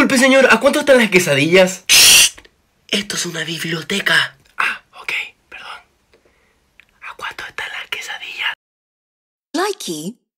Disculpe, señor, ¿a cuánto están las quesadillas? Esto es una biblioteca. Ah, ok, perdón. ¿A cuánto están las quesadillas? Likey.